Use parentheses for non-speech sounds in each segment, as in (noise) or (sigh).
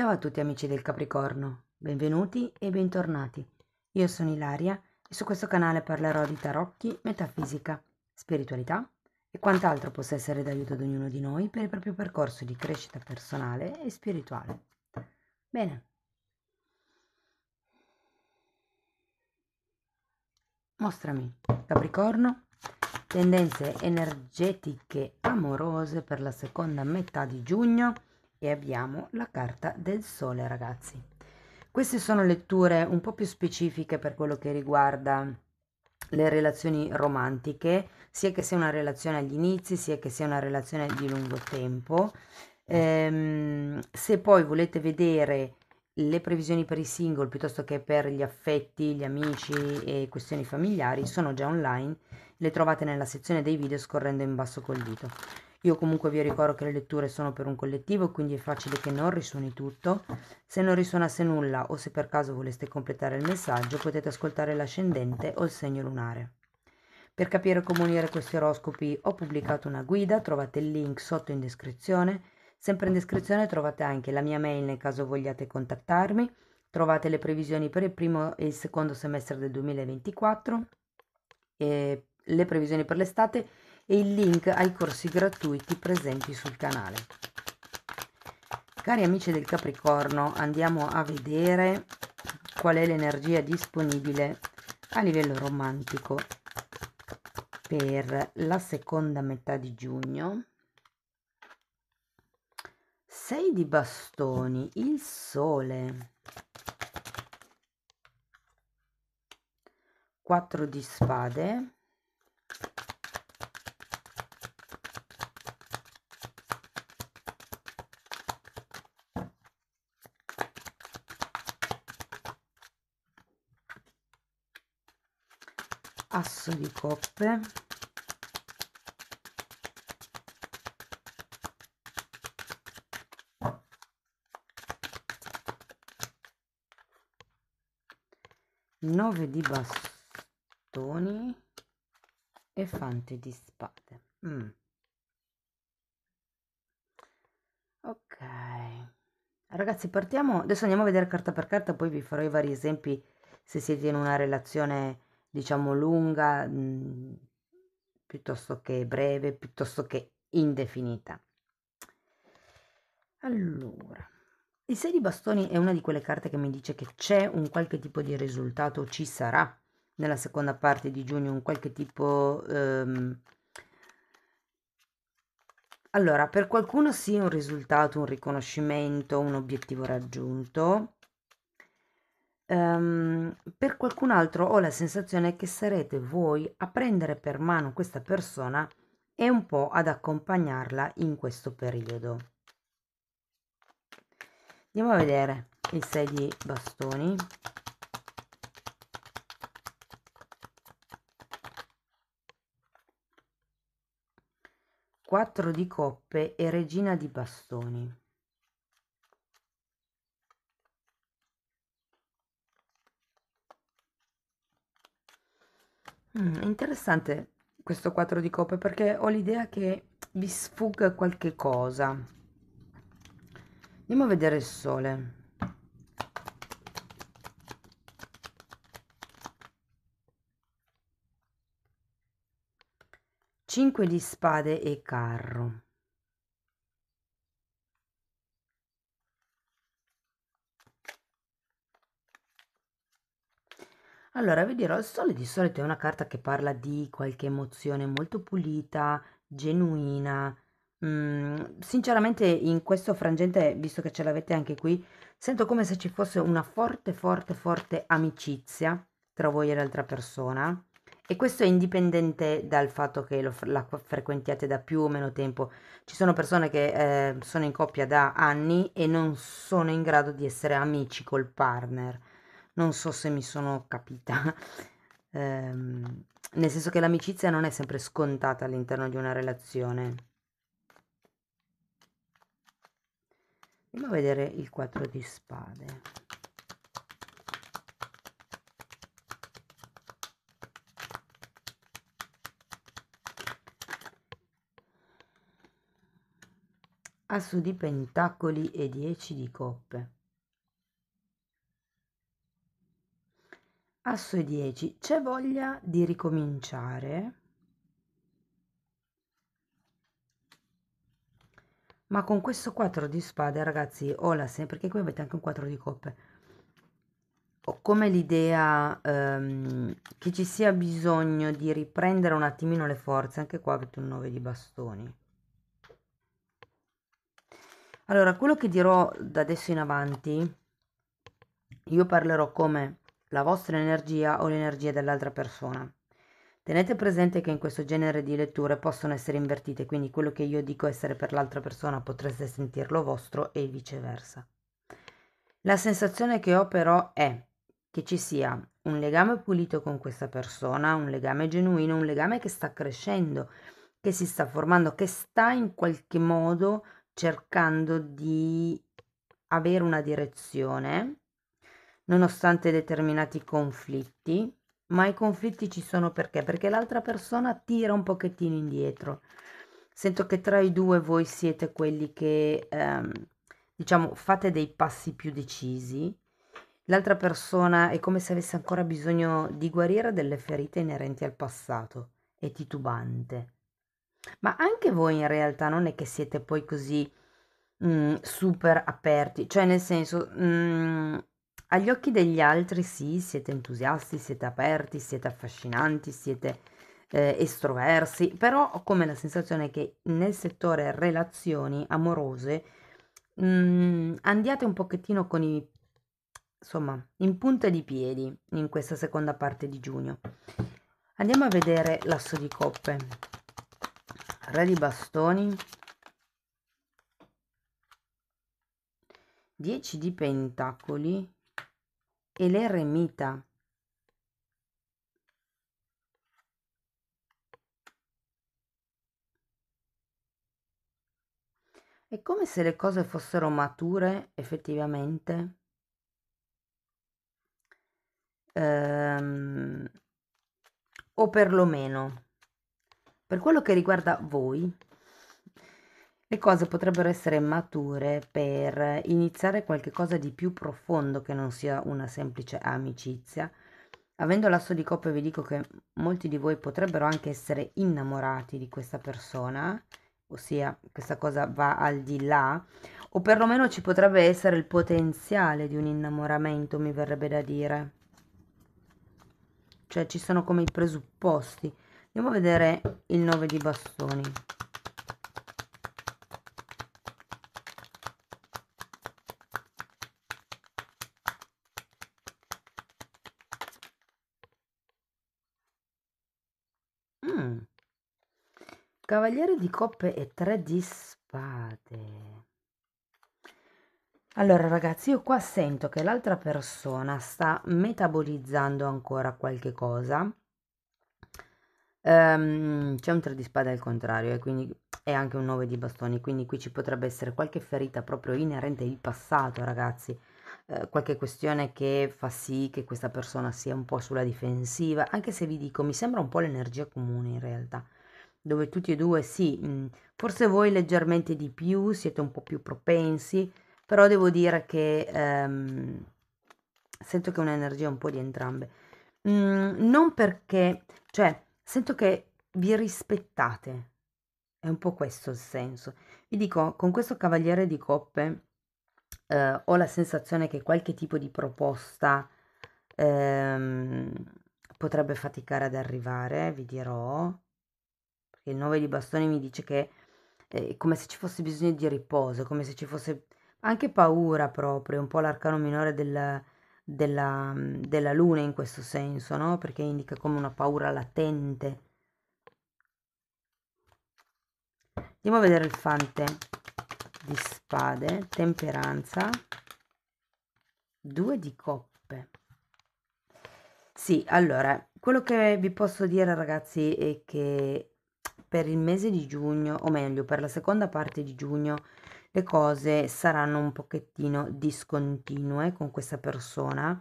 Ciao a tutti amici del Capricorno, benvenuti e bentornati. Io sono Ilaria e su questo canale parlerò di tarocchi, metafisica, spiritualità e quant'altro possa essere d'aiuto ad ognuno di noi per il proprio percorso di crescita personale e spirituale. Bene. Mostrami, Capricorno, tendenze energetiche amorose per la seconda metà di giugno e abbiamo la carta del sole ragazzi. Queste sono letture un po' più specifiche per quello che riguarda le relazioni romantiche, sia che sia una relazione agli inizi, sia che sia una relazione di lungo tempo. Ehm, se poi volete vedere le previsioni per i single piuttosto che per gli affetti, gli amici e questioni familiari sono già online, le trovate nella sezione dei video scorrendo in basso col dito. Io comunque vi ricordo che le letture sono per un collettivo, quindi è facile che non risuoni tutto. Se non risuonasse nulla o se per caso voleste completare il messaggio, potete ascoltare l'ascendente o il segno lunare. Per capire come unire questi oroscopi ho pubblicato una guida, trovate il link sotto in descrizione. Sempre in descrizione trovate anche la mia mail nel caso vogliate contattarmi. Trovate le previsioni per il primo e il secondo semestre del 2024, e le previsioni per l'estate e il link ai corsi gratuiti presenti sul canale. Cari amici del Capricorno, andiamo a vedere qual è l'energia disponibile a livello romantico per la seconda metà di giugno. 6 di bastoni, il sole. 4 di spade asso di coppe nove di bastoni e fante di spade mm. ok ragazzi partiamo adesso andiamo a vedere carta per carta poi vi farò i vari esempi se siete in una relazione diciamo lunga mh, mhmm, piuttosto che breve, piuttosto che indefinita. Allora, il 6 di bastoni è una di quelle carte che mi dice che c'è un qualche tipo di risultato, ci sarà nella seconda parte di giugno un qualche tipo... Ehm... Allora, per qualcuno sì un risultato, un riconoscimento, un obiettivo raggiunto, Um, per qualcun altro ho la sensazione che sarete voi a prendere per mano questa persona e un po' ad accompagnarla in questo periodo. Andiamo a vedere il 6 di bastoni. Quattro di coppe e regina di bastoni. Mm, interessante questo 4 di coppe perché ho l'idea che vi sfugga qualche cosa. Andiamo a vedere il sole. Cinque di spade e carro. Allora, vi dirò, il sole di solito è una carta che parla di qualche emozione molto pulita, genuina. Mm, sinceramente in questo frangente, visto che ce l'avete anche qui, sento come se ci fosse una forte, forte, forte amicizia tra voi e l'altra persona. E questo è indipendente dal fatto che lo, la frequentiate da più o meno tempo. Ci sono persone che eh, sono in coppia da anni e non sono in grado di essere amici col partner non so se mi sono capita. (laughs) ehm, nel senso che l'amicizia non è sempre scontata all'interno di una relazione. Andiamo a vedere il 4 di spade. Asso di pentacoli e 10 di coppe. Asso e 10. C'è voglia di ricominciare? Ma con questo 4 di spade, ragazzi, ho la sempre perché qui avete anche un 4 di coppe. Ho come l'idea ehm, che ci sia bisogno di riprendere un attimino le forze. Anche qua avete un 9 di bastoni. Allora, quello che dirò da adesso in avanti, io parlerò come la vostra energia o l'energia dell'altra persona. Tenete presente che in questo genere di letture possono essere invertite, quindi quello che io dico essere per l'altra persona potreste sentirlo vostro e viceversa. La sensazione che ho però è che ci sia un legame pulito con questa persona, un legame genuino, un legame che sta crescendo, che si sta formando, che sta in qualche modo cercando di avere una direzione nonostante determinati conflitti, ma i conflitti ci sono perché? Perché l'altra persona tira un pochettino indietro. Sento che tra i due voi siete quelli che, ehm, diciamo, fate dei passi più decisi. L'altra persona è come se avesse ancora bisogno di guarire delle ferite inerenti al passato, è titubante. Ma anche voi in realtà non è che siete poi così mh, mm, super aperti, cioè nel senso... Mh, mm, agli occhi degli altri sì, siete entusiasti, siete aperti, siete affascinanti, siete eh, estroversi, però ho come la sensazione che nel settore relazioni amorose mh, mm, andiate un pochettino con i insomma, in punta di piedi in questa seconda parte di giugno. Andiamo a vedere l'asso di coppe. Re di bastoni. 10 di pentacoli el eremita. È come se le cose fossero mature effettivamente. Ehm, o perlomeno, per quello che riguarda voi, le cose potrebbero essere mature per iniziare qualcosa di più profondo che non sia una semplice amicizia. Avendo l'asso di coppe vi dico che molti di voi potrebbero anche essere innamorati di questa persona, ossia questa cosa va al di là, o perlomeno ci potrebbe essere il potenziale di un innamoramento, mi verrebbe da dire. Cioè ci sono come i presupposti. Andiamo a vedere il 9 di bastoni. Cavaliere di coppe e tre di spade. Allora ragazzi, io qua sento che l'altra persona sta metabolizzando ancora qualche cosa. Um, c'è un tre di spade al contrario e eh, quindi è anche un 9 di bastoni, quindi qui ci potrebbe essere qualche ferita proprio inerente al passato, ragazzi. Eh, qualche questione che fa sì che questa persona sia un po' sulla difensiva, anche se vi dico, mi sembra un po' l'energia comune in realtà dove tutti e due sì, mm, forse voi leggermente di più, siete un po' più propensi, però devo dire che ehm, sento che un'energia un po' di entrambe. Mm, non perché, cioè, sento che vi rispettate, è un po' questo il senso. Vi dico, con questo cavaliere di coppe eh, ho la sensazione che qualche tipo di proposta ehm, potrebbe faticare ad arrivare, vi dirò il 9 di bastoni mi dice che eh, è come se ci fosse bisogno di riposo, come se ci fosse anche paura proprio, un po' l'arcano minore della, della, della luna in questo senso, no? Perché indica come una paura latente. Andiamo a vedere il fante di spade, temperanza, due di coppe. Sì, allora, quello che vi posso dire ragazzi è che per il mese di giugno, o meglio per la seconda parte di giugno, le cose saranno un pochettino discontinue con questa persona,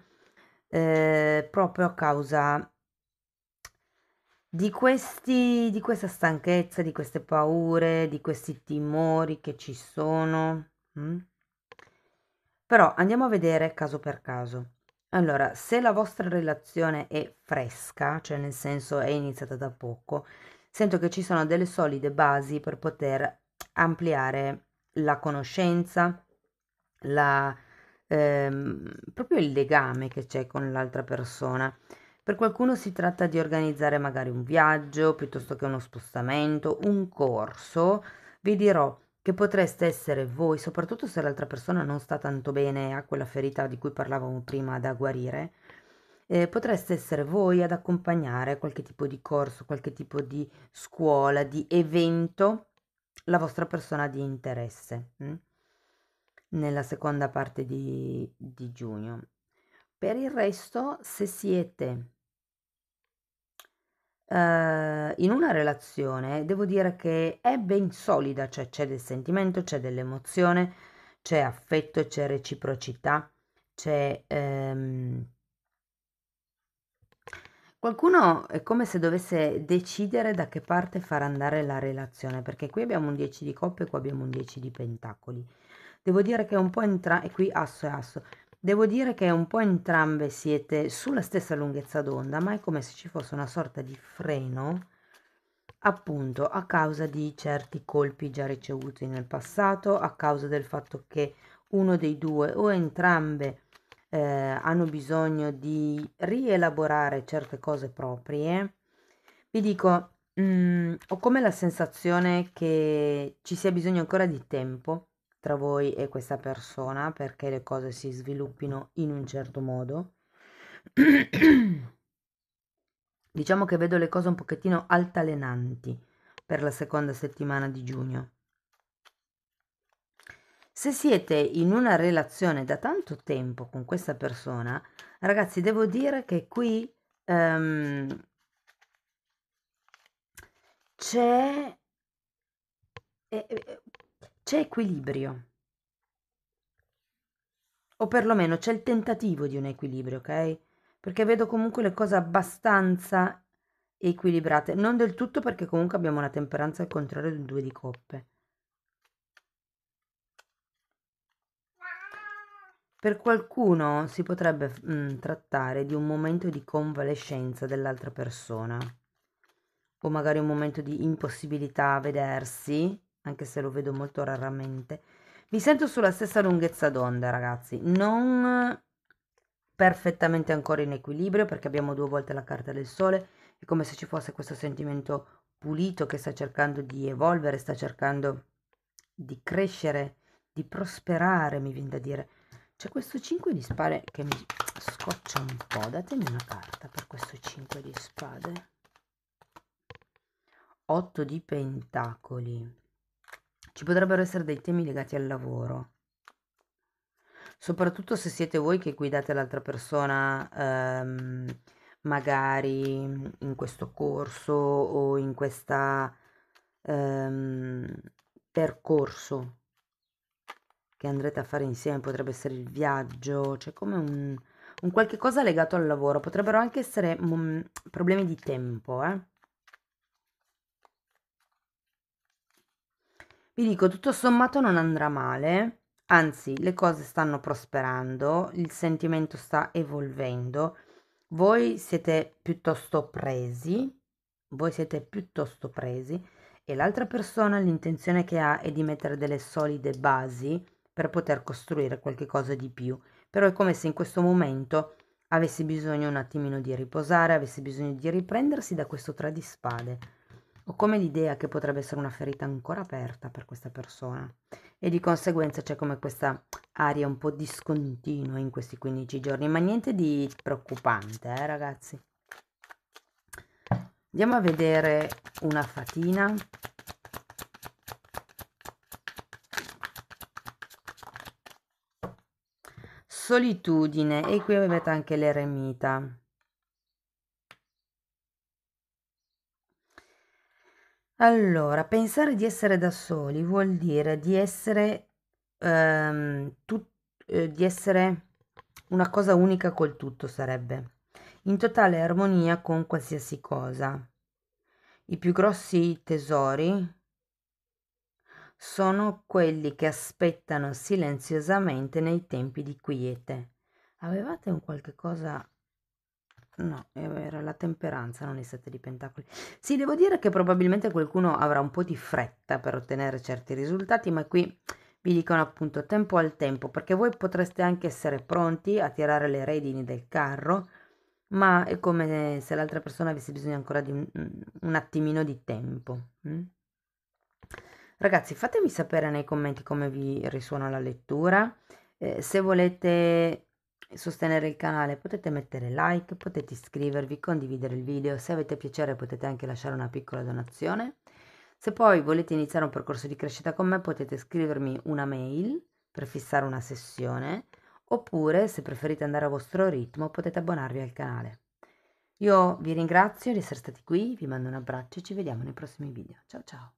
eh, proprio a causa di, questi, di questa stanchezza, di queste paure, di questi timori che ci sono. Mm? Però andiamo a vedere caso per caso. Allora, se la vostra relazione è fresca, cioè nel senso è iniziata da poco, sento che ci sono delle solide basi per poter ampliare la conoscenza, la, ehm, proprio il legame che c'è con l'altra persona. Per qualcuno si tratta di organizzare magari un viaggio piuttosto che uno spostamento, un corso. Vi dirò che potreste essere voi, soprattutto se l'altra persona non sta tanto bene a quella ferita di cui parlavamo prima da guarire, eh, potreste essere voi ad accompagnare qualche tipo di corso, qualche tipo di scuola, di evento, la vostra persona di interesse mh? Mm, nella seconda parte di, di giugno. Per il resto, se siete Uh, in una relazione devo dire che è ben solida, cioè c'è del sentimento, c'è dell'emozione, c'è affetto, c'è reciprocità, c'è um, Qualcuno è come se dovesse decidere da che parte far andare la relazione, perché qui abbiamo un 10 di coppe e qui abbiamo un 10 di pentacoli. Devo dire che un po' entrambe, e qui asso e asso, devo dire che un po' entrambe siete sulla stessa lunghezza d'onda, ma è come se ci fosse una sorta di freno, appunto a causa di certi colpi già ricevuti nel passato, a causa del fatto che uno dei due o entrambe eh, hanno bisogno di rielaborare certe cose proprie, vi dico, mh, mm, ho come la sensazione che ci sia bisogno ancora di tempo tra voi e questa persona perché le cose si sviluppino in un certo modo. (clears throat) diciamo che vedo le cose un pochettino altalenanti per la seconda settimana di giugno. Se siete in una relazione da tanto tempo con questa persona, ragazzi, devo dire che qui um, c'è, eh, eh, c'è equilibrio. O perlomeno c'è il tentativo di un equilibrio, ok? Perché vedo comunque le cose abbastanza equilibrate, non del tutto perché comunque abbiamo una temperanza al contrario di due di coppe. Per qualcuno si potrebbe mm, trattare di un momento di convalescenza dell'altra persona o magari un momento di impossibilità a vedersi, anche se lo vedo molto raramente. Mi sento sulla stessa lunghezza d'onda, ragazzi, non perfettamente ancora in equilibrio perché abbiamo due volte la carta del sole, è come se ci fosse questo sentimento pulito che sta cercando di evolvere, sta cercando di crescere, di prosperare, mi viene da dire, c'è questo 5 di spade che mi scoccia un po'. Datemi una carta per questo 5 di spade. 8 di pentacoli. Ci potrebbero essere dei temi legati al lavoro. Soprattutto se siete voi che guidate l'altra persona, ehm, magari in questo corso o in questo ehm, percorso che andrete a fare insieme, potrebbe essere il viaggio, c'è cioè come un, un, qualche cosa legato al lavoro, potrebbero anche essere mm, problemi di tempo. Eh? Vi dico, tutto sommato non andrà male, anzi le cose stanno prosperando, il sentimento sta evolvendo, voi siete piuttosto presi, voi siete piuttosto presi e l'altra persona l'intenzione che ha è di mettere delle solide basi per poter costruire qualcosa di più. Però è come se in questo momento avesse bisogno un attimino di riposare, avesse bisogno di riprendersi da questo tra di spade. Ho come l'idea che potrebbe essere una ferita ancora aperta per questa persona e di conseguenza c'è come questa aria un po' discontinua in questi 15 giorni, ma niente di preoccupante, eh, ragazzi. Andiamo a vedere una fatina solitudine e qui avete anche l'eremita. Allora, pensare di essere da soli vuol dire di essere, ehm, tut, eh, di essere una cosa unica col tutto sarebbe, in totale armonia con qualsiasi cosa. I più grossi tesori sono quelli che aspettano silenziosamente nei tempi di quiete. Avevate un qualche cosa... No, eh, era la temperanza, non i sette di pentacoli. Sì, devo dire che probabilmente qualcuno avrà un po' di fretta per ottenere certi risultati, ma qui vi dicono appunto tempo al tempo, perché voi potreste anche essere pronti a tirare le redini del carro, ma è come se l'altra persona avesse bisogno ancora di un, un attimino di tempo. Hm? Ragazzi, fatemi sapere nei commenti come vi risuona la lettura. Eh, se volete sostenere il canale potete mettere like, potete iscrivervi, condividere il video. Se avete piacere potete anche lasciare una piccola donazione. Se poi volete iniziare un percorso di crescita con me potete scrivermi una mail per fissare una sessione oppure se preferite andare a vostro ritmo potete abbonarvi al canale. Io vi ringrazio di essere stati qui, vi mando un abbraccio e ci vediamo nei prossimi video. Ciao ciao!